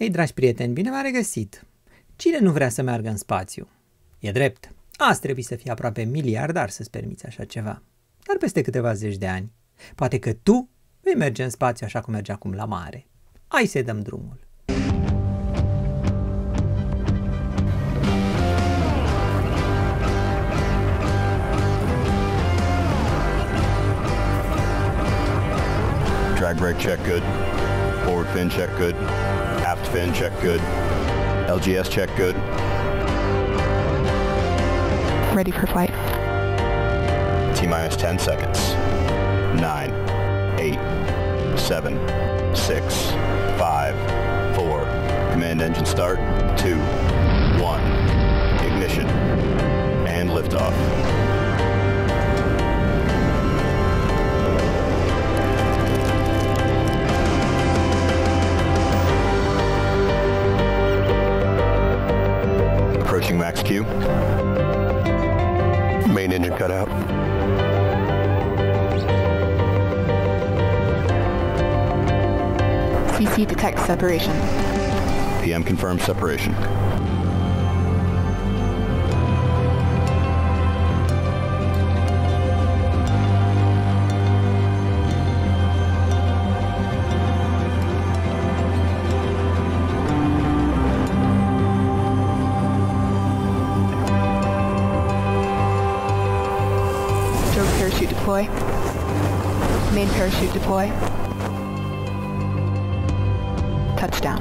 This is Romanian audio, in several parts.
Hei, dragi prieteni, bine v-am regăsit! Cine nu vrea să meargă în spațiu? E drept, azi trebuie să fie aproape miliardar să-ți permiți așa ceva. Dar peste câteva zeci de ani, poate că tu vei merge în spațiu așa cum merge acum la mare. Hai să-i dăm drumul! Drag brake check good. Forward fin check good. AptFin check good. LGS check good. Ready for flight. T minus 10 seconds. 9, 8, 7, 6, 5, 4. Command engine start. 2, 1. Ignition. And liftoff. Main engine cutout. CC detects separation. PM confirms separation. Main parachute deploy. Touchdown.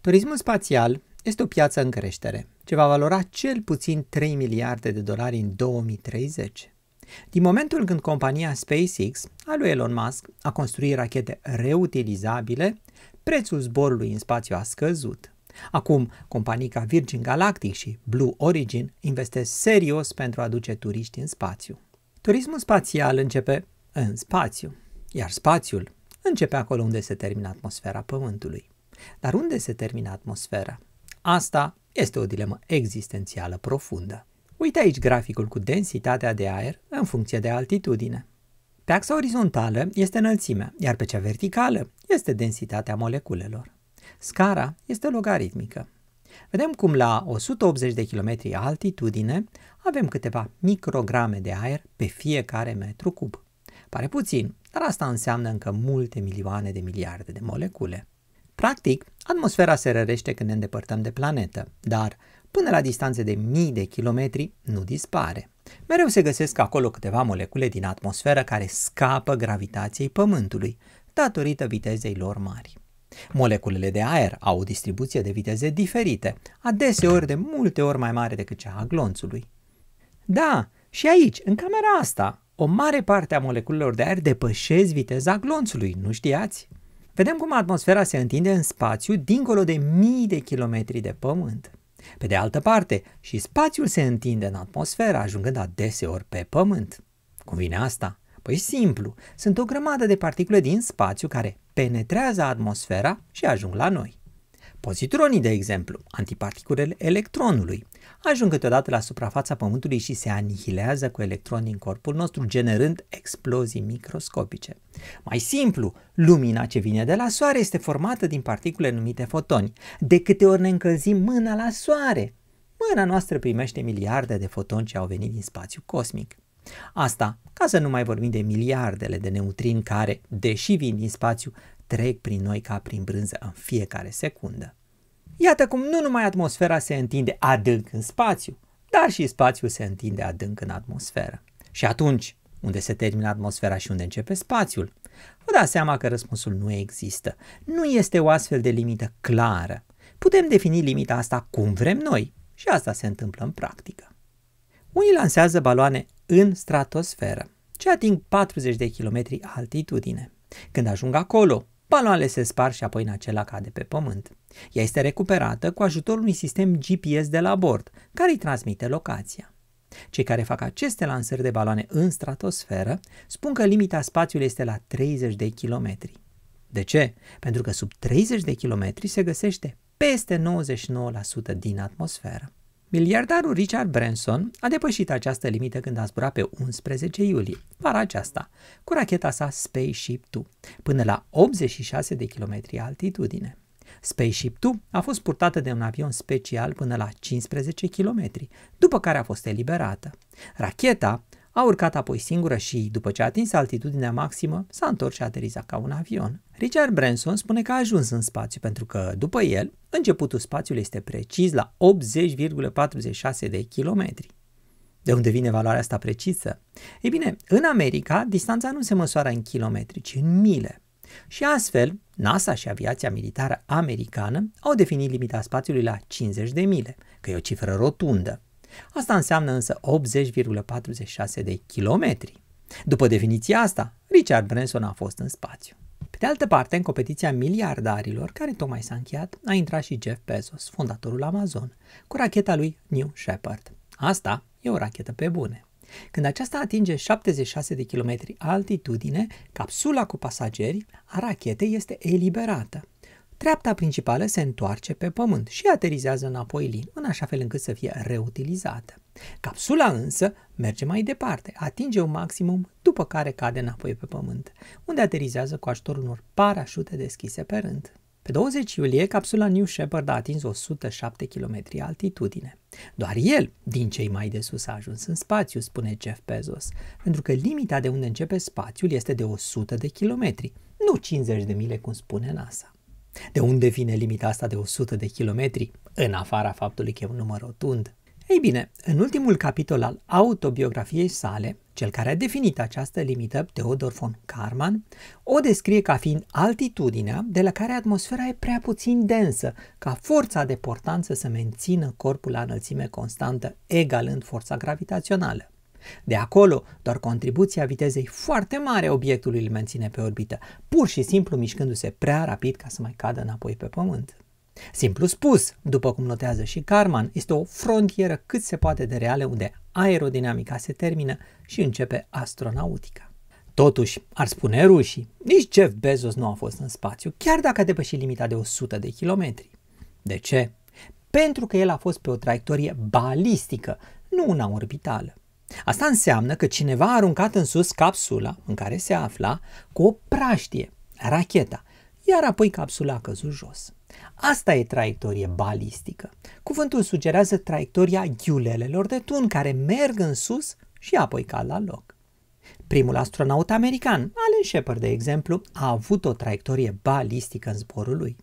Turismul spațial este o piață în creștere, ce va valora cel puțin 3 miliarde de dolari în 2030. Din momentul când compania SpaceX a lui Elon Musk a construit rachete reutilizabile, prețul zborului în spațiu a scăzut. Acum, companii ca Virgin Galactic și Blue Origin investesc serios pentru a aduce turiști în spațiu. Turismul spațial începe în spațiu, iar spațiul începe acolo unde se termină atmosfera Pământului. Dar unde se termină atmosfera? Asta este o dilemă existențială profundă. Uite aici graficul cu densitatea de aer în funcție de altitudine. Pe axa orizontală este înălțimea, iar pe cea verticală este densitatea moleculelor. Scara este logaritmică, Vedem cum la 180 de km altitudine avem câteva micrograme de aer pe fiecare metru cub. Pare puțin, dar asta înseamnă încă multe milioane de miliarde de molecule. Practic, atmosfera se rărește când ne îndepărtăm de planetă, dar până la distanțe de mii de kilometri nu dispare. Mereu se găsesc acolo câteva molecule din atmosferă care scapă gravitației Pământului, datorită vitezei lor mari. Moleculele de aer au o distribuție de viteze diferite, adeseori de multe ori mai mare decât cea a glonțului. Da, și aici, în camera asta, o mare parte a moleculelor de aer depășesc viteza glonțului, nu știați? Vedem cum atmosfera se întinde în spațiu dincolo de mii de kilometri de pământ. Pe de altă parte, și spațiul se întinde în atmosferă, ajungând adeseori pe pământ. Cum vine asta? Păi simplu, sunt o grămadă de particule din spațiu care penetrează atmosfera și ajung la noi. Pozitronii, de exemplu, antiparticulele electronului, ajung câteodată la suprafața Pământului și se anihilează cu electronii în corpul nostru, generând explozii microscopice. Mai simplu, lumina ce vine de la soare este formată din particule numite fotoni. De câte ori ne încălzim mâna la soare, mâna noastră primește miliarde de fotoni ce au venit din spațiu cosmic. Asta ca să nu mai vorbim de miliardele de neutrini care, deși vin din spațiu, trec prin noi ca prin brânză în fiecare secundă. Iată cum nu numai atmosfera se întinde adânc în spațiu, dar și spațiul se întinde adânc în atmosferă. Și atunci, unde se termină atmosfera și unde începe spațiul? Vă dați seama că răspunsul nu există. Nu este o astfel de limită clară. Putem defini limita asta cum vrem noi și asta se întâmplă în practică. Unii lansează baloane în stratosferă, ce ating 40 de km altitudine. Când ajung acolo, baloanele se spar și apoi în acela cade pe pământ. Ea este recuperată cu ajutorul unui sistem GPS de la bord, care îi transmite locația. Cei care fac aceste lansări de baloane în stratosferă spun că limita spațiului este la 30 de kilometri. De ce? Pentru că sub 30 de kilometri se găsește peste 99% din atmosferă. Miliardarul Richard Branson a depășit această limită când a zburat pe 11 iulie, vara aceasta, cu racheta sa Spaceship 2, până la 86 de kilometri altitudine. Spaceship 2 a fost purtată de un avion special până la 15 km, după care a fost eliberată. Racheta a urcat apoi singură și, după ce a atins altitudinea maximă, s-a întors și a aterizat ca un avion. Richard Branson spune că a ajuns în spațiu pentru că, după el, începutul spațiului este precis la 80,46 de kilometri. De unde vine valoarea asta precisă? Ei bine, în America, distanța nu se măsoară în kilometri, ci în mile. Și astfel, NASA și aviația militară americană au definit limita spațiului la 50 de mile, că e o cifră rotundă. Asta înseamnă însă 80,46 de kilometri. După definiția asta, Richard Branson a fost în spațiu. Pe de altă parte, în competiția miliardarilor, care tocmai s-a încheiat, a intrat și Jeff Bezos, fondatorul Amazon, cu racheta lui New Shepard. Asta e o rachetă pe bune. Când aceasta atinge 76 de km altitudine, capsula cu pasageri a rachetei este eliberată treapta principală se întoarce pe pământ și aterizează înapoi lin, în așa fel încât să fie reutilizată. Capsula însă merge mai departe, atinge un maximum, după care cade înapoi pe pământ, unde aterizează cu ajutorul unor parașute deschise pe rând. Pe 20 iulie, capsula New Shepard a atins 107 km altitudine. Doar el, din cei mai de sus, a ajuns în spațiu, spune Jeff Bezos, pentru că limita de unde începe spațiul este de 100 de kilometri, nu 50 de mile, cum spune NASA. De unde vine limita asta de 100 de kilometri, în afara faptului că e un număr rotund? Ei bine, în ultimul capitol al autobiografiei sale, cel care a definit această limită, Theodor von Karman, o descrie ca fiind altitudinea de la care atmosfera e prea puțin densă, ca forța de portanță să mențină corpul la înălțime constantă, egalând forța gravitațională. De acolo, doar contribuția vitezei foarte mare obiectului îl menține pe orbită, pur și simplu mișcându-se prea rapid ca să mai cadă înapoi pe Pământ. Simplu spus, după cum notează și Carman, este o frontieră cât se poate de reală unde aerodinamica se termină și începe astronautica. Totuși, ar spune rușii, nici Jeff Bezos nu a fost în spațiu, chiar dacă a depășit limita de 100 de kilometri. De ce? Pentru că el a fost pe o traiectorie balistică, nu una orbitală. Asta înseamnă că cineva a aruncat în sus capsula în care se afla cu o praștie, racheta, iar apoi capsula a căzut jos. Asta e traiectorie balistică. Cuvântul sugerează traiectoria ghiulelelor de tun care merg în sus și apoi cad la loc. Primul astronaut american, Alan Shepard de exemplu, a avut o traiectorie balistică în zborul lui.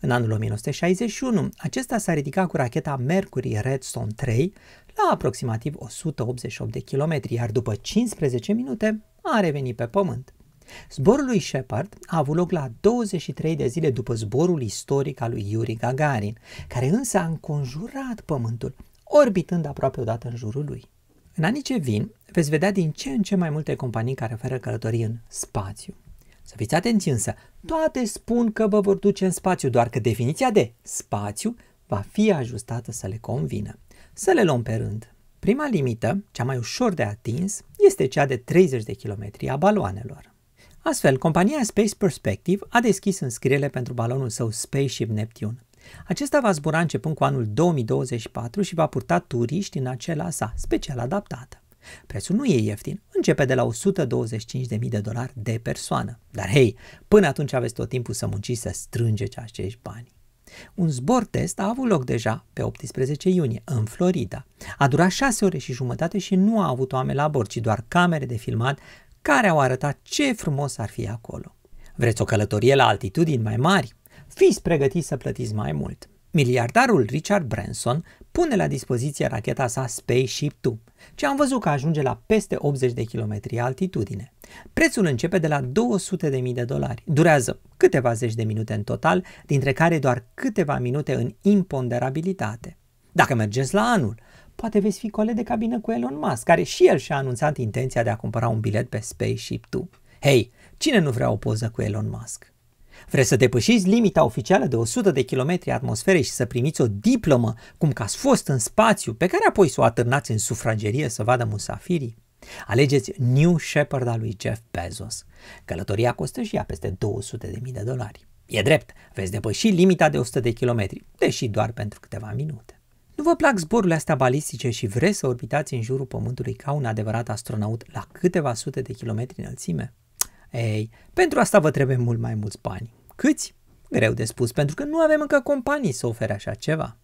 În anul 1961, acesta s-a ridicat cu racheta Mercury Redstone 3 la aproximativ 188 de kilometri, iar după 15 minute a revenit pe Pământ. Zborul lui Shepard a avut loc la 23 de zile după zborul istoric al lui Yuri Gagarin, care însă a înconjurat Pământul, orbitând aproape o dată în jurul lui. În anii ce vin, veți vedea din ce în ce mai multe companii care oferă călătorii în spațiu. Să fiți atenți însă, toate spun că vă vor duce în spațiu, doar că definiția de spațiu va fi ajustată să le convină. Să le luăm pe rând. Prima limită, cea mai ușor de atins, este cea de 30 de km a baloanelor. Astfel, compania Space Perspective a deschis înscrierile pentru balonul său Spaceship Neptune. Acesta va zbura începând cu anul 2024 și va purta turiști în acela sa, special adaptată. Prețul nu e ieftin, începe de la 125.000 de dolari de persoană. Dar hei, până atunci aveți tot timpul să munciți să strângeți acești bani. Un zbor test a avut loc deja pe 18 iunie în Florida. A durat 6 ore și jumătate și nu a avut oameni la bord, ci doar camere de filmat care au arătat ce frumos ar fi acolo. Vreți o călătorie la altitudini mai mari? Fiți pregătiți să plătiți mai mult. Miliardarul Richard Branson pune la dispoziție racheta sa Spaceship 2, ce am văzut că ajunge la peste 80 de km altitudine. Prețul începe de la 200.000 de dolari. Durează câteva zeci de minute în total, dintre care doar câteva minute în imponderabilitate. Dacă mergeți la anul, poate veți fi coleg de cabină cu Elon Musk, care și el și-a anunțat intenția de a cumpăra un bilet pe Spaceship 2. Hei, cine nu vrea o poză cu Elon Musk? Vreți să depășiți limita oficială de 100 de km atmosfere și să primiți o diplomă cum că ați fost în spațiu, pe care apoi să o atârnați în sufragerie să vadă musafirii? Alegeți New Shepard al lui Jeff Bezos. Călătoria costă și ea peste 200.000 de dolari. E drept, veți depăși limita de 100 de kilometri, deși doar pentru câteva minute. Nu vă plac zborurile astea balistice și vreți să orbitați în jurul Pământului ca un adevărat astronaut la câteva sute de kilometri înălțime? Ei, pentru asta vă trebuie mult mai mulți bani. Câți? Greu de spus, pentru că nu avem încă companii să ofere așa ceva.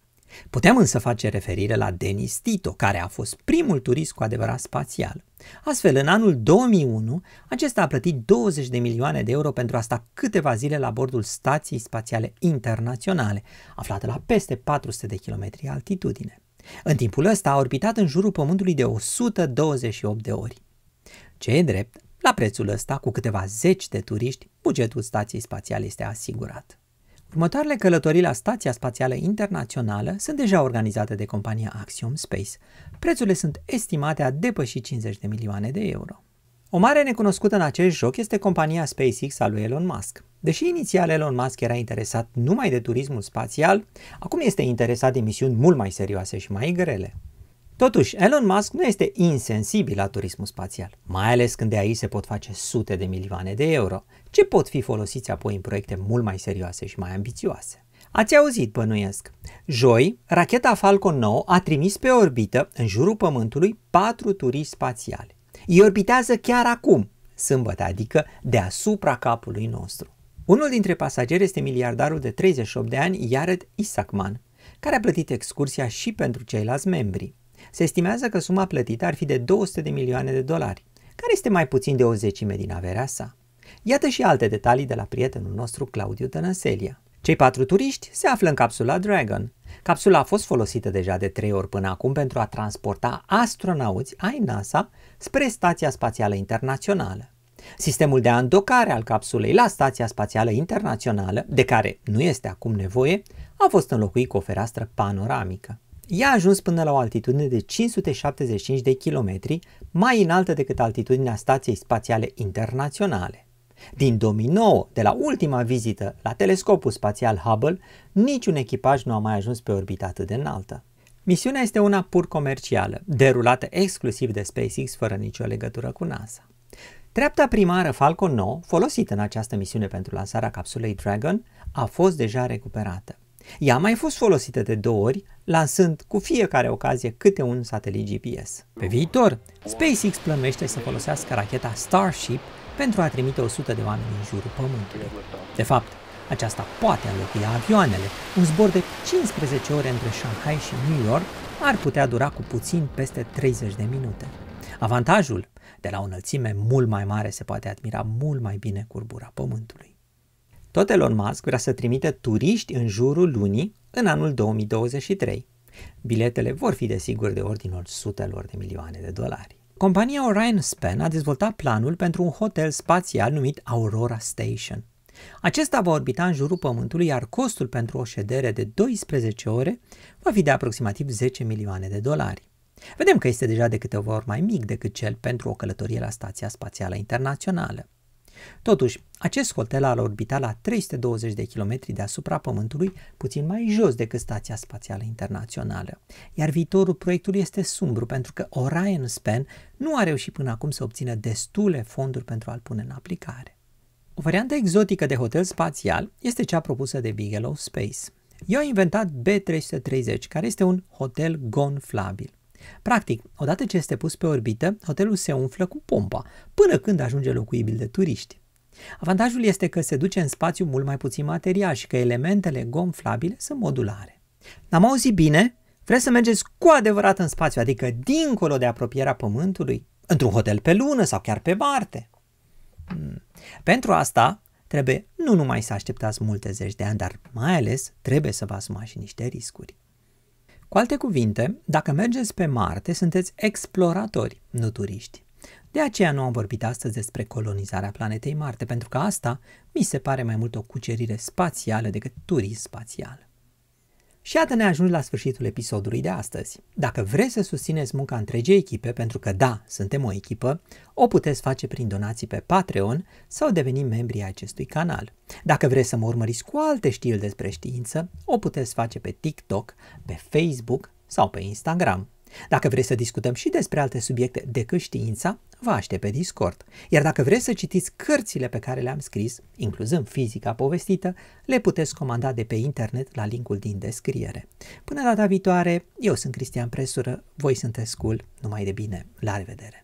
Putem însă face referire la Denis Tito, care a fost primul turist cu adevărat spațial. Astfel, în anul 2001, acesta a plătit 20 de milioane de euro pentru a sta câteva zile la bordul Stației Spațiale Internaționale, aflată la peste 400 de kilometri altitudine. În timpul ăsta a orbitat în jurul Pământului de 128 de ori. Ce e drept, la prețul ăsta, cu câteva zeci de turiști, bugetul stației spațiale este asigurat. Următoarele călătorii la Stația Spațială Internațională sunt deja organizate de compania Axiom Space. Prețurile sunt estimate a depăși 50 de milioane de euro. O mare necunoscută în acest joc este compania SpaceX a lui Elon Musk. Deși inițial Elon Musk era interesat numai de turismul spațial, acum este interesat de misiuni mult mai serioase și mai grele. Totuși, Elon Musk nu este insensibil la turismul spațial, mai ales când de aici se pot face sute de milioane de euro, ce pot fi folosiți apoi în proiecte mult mai serioase și mai ambițioase. Ați auzit, bănuiesc. Joi, racheta Falcon 9 a trimis pe orbită, în jurul Pământului, patru turiști spațiali. Ei orbitează chiar acum, sâmbătă, adică deasupra capului nostru. Unul dintre pasageri este miliardarul de 38 de ani, Jared Isaacman, care a plătit excursia și pentru ceilalți membri. Se estimează că suma plătită ar fi de 200 de milioane de dolari, care este mai puțin de o zecime din averea sa. Iată și alte detalii de la prietenul nostru Claudiu Tănăselia. Cei patru turiști se află în capsula Dragon. Capsula a fost folosită deja de trei ori până acum pentru a transporta astronauți ai NASA spre Stația Spațială Internațională. Sistemul de andocare al capsulei la Stația Spațială Internațională, de care nu este acum nevoie, a fost înlocuit cu o fereastră panoramică. Ea a ajuns până la o altitudine de 575 de kilometri, mai înaltă decât altitudinea Stației Spațiale Internaționale. Din 2009, de la ultima vizită la telescopul spațial Hubble, niciun echipaj nu a mai ajuns pe orbită atât de înaltă. Misiunea este una pur comercială, derulată exclusiv de SpaceX fără nicio legătură cu NASA. Treapta primară Falcon 9, folosită în această misiune pentru lansarea capsulei Dragon, a fost deja recuperată. Ea a mai fost folosită de două ori, lansând cu fiecare ocazie câte un satelit GPS. Pe viitor, SpaceX plănuiește să folosească racheta Starship pentru a trimite 100 de oameni în jurul Pământului. De fapt, aceasta poate înlocui avioanele. Un zbor de 15 ore între Shanghai și New York ar putea dura cu puțin peste 30 de minute. Avantajul? De la o înălțime mult mai mare se poate admira mult mai bine curbura Pământului. Tot Elon Musk vrea să trimite turiști în jurul lunii în anul 2023. Biletele vor fi desigur de ordinul sutelor de milioane de dolari. Compania Orion Span a dezvoltat planul pentru un hotel spațial numit Aurora Station. Acesta va orbita în jurul Pământului, iar costul pentru o ședere de 12 ore va fi de aproximativ 10 milioane de dolari. Vedem că este deja de câteva ori mai mic decât cel pentru o călătorie la Stația Spațială Internațională. Totuși, acest hotel ar orbita la 320 de km deasupra Pământului, puțin mai jos decât Stația Spațială Internațională. Iar viitorul proiectului este sumbru pentru că Orion Span nu a reușit până acum să obțină destule fonduri pentru a-l pune în aplicare. O variantă exotică de hotel spațial este cea propusă de Bigelow Space. Eu a inventat B330, care este un hotel gonflabil. Practic, odată ce este pus pe orbită, hotelul se umflă cu pompa, până când ajunge locuibil de turiști. Avantajul este că se duce în spațiu mult mai puțin material și că elementele gonflabile sunt modulare. N-am auzit bine? Vreți să mergeți cu adevărat în spațiu, adică dincolo de apropierea Pământului, într-un hotel pe lună sau chiar pe Marte. Hmm. Pentru asta trebuie nu numai să așteptați multe zeci de ani, dar mai ales trebuie să vă asumați și niște riscuri. Cu alte cuvinte, dacă mergeți pe Marte, sunteți exploratori, nu turiști. De aceea nu am vorbit astăzi despre colonizarea planetei Marte, pentru că asta mi se pare mai mult o cucerire spațială decât turism spațial. Și iată ne ajungi la sfârșitul episodului de astăzi. Dacă vreți să susțineți munca întregii echipe, pentru că da, suntem o echipă, o puteți face prin donații pe Patreon sau deveni membri ai acestui canal. Dacă vreți să mă urmăriți cu alte știri despre știință, o puteți face pe TikTok, pe Facebook sau pe Instagram. Dacă vreți să discutăm și despre alte subiecte decât știința, vă aștept pe Discord. Iar dacă vreți să citiți cărțile pe care le-am scris, incluzând fizica povestită, le puteți comanda de pe internet la linkul din descriere. Până data viitoare, eu sunt Cristian Presură, voi sunteți cool, numai de bine, la revedere!